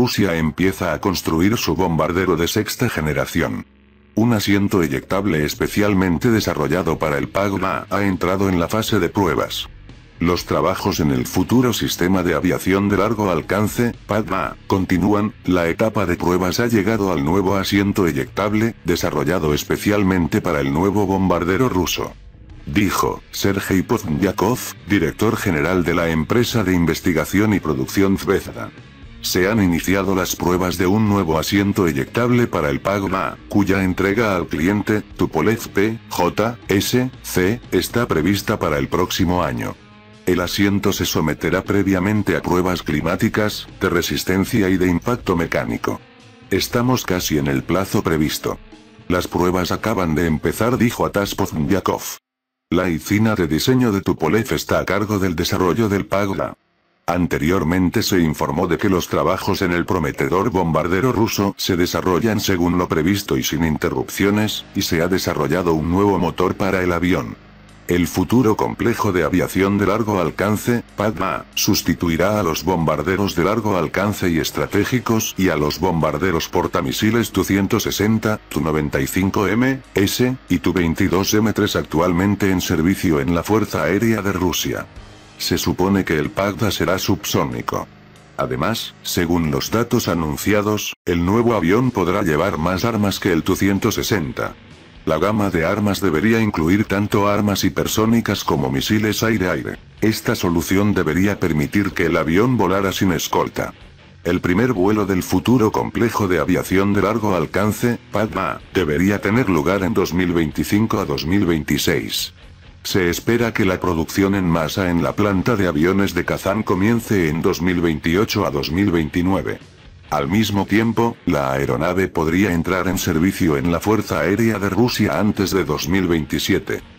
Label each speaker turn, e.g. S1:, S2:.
S1: Rusia empieza a construir su bombardero de sexta generación. Un asiento eyectable especialmente desarrollado para el PAGMA ha entrado en la fase de pruebas. Los trabajos en el futuro sistema de aviación de largo alcance, Pagma, continúan, la etapa de pruebas ha llegado al nuevo asiento eyectable, desarrollado especialmente para el nuevo bombardero ruso. Dijo, Sergei Poznyakov, director general de la empresa de investigación y producción Zvezda. Se han iniciado las pruebas de un nuevo asiento eyectable para el PAGMA, cuya entrega al cliente, Tupolev P, J, C, está prevista para el próximo año. El asiento se someterá previamente a pruebas climáticas, de resistencia y de impacto mecánico. Estamos casi en el plazo previsto. Las pruebas acaban de empezar, dijo Atas La hicina de diseño de Tupolev está a cargo del desarrollo del PAGMA. Anteriormente se informó de que los trabajos en el prometedor bombardero ruso se desarrollan según lo previsto y sin interrupciones, y se ha desarrollado un nuevo motor para el avión. El futuro complejo de aviación de largo alcance, PADMA, sustituirá a los bombarderos de largo alcance y estratégicos y a los bombarderos portamisiles Tu-160, Tu-95M, S, y Tu-22M3 actualmente en servicio en la Fuerza Aérea de Rusia. Se supone que el Pagda será subsónico. Además, según los datos anunciados, el nuevo avión podrá llevar más armas que el Tu-160. La gama de armas debería incluir tanto armas hipersónicas como misiles aire-aire. Esta solución debería permitir que el avión volara sin escolta. El primer vuelo del futuro complejo de aviación de largo alcance, PADMA, debería tener lugar en 2025 a 2026. Se espera que la producción en masa en la planta de aviones de Kazán comience en 2028 a 2029. Al mismo tiempo, la aeronave podría entrar en servicio en la Fuerza Aérea de Rusia antes de 2027.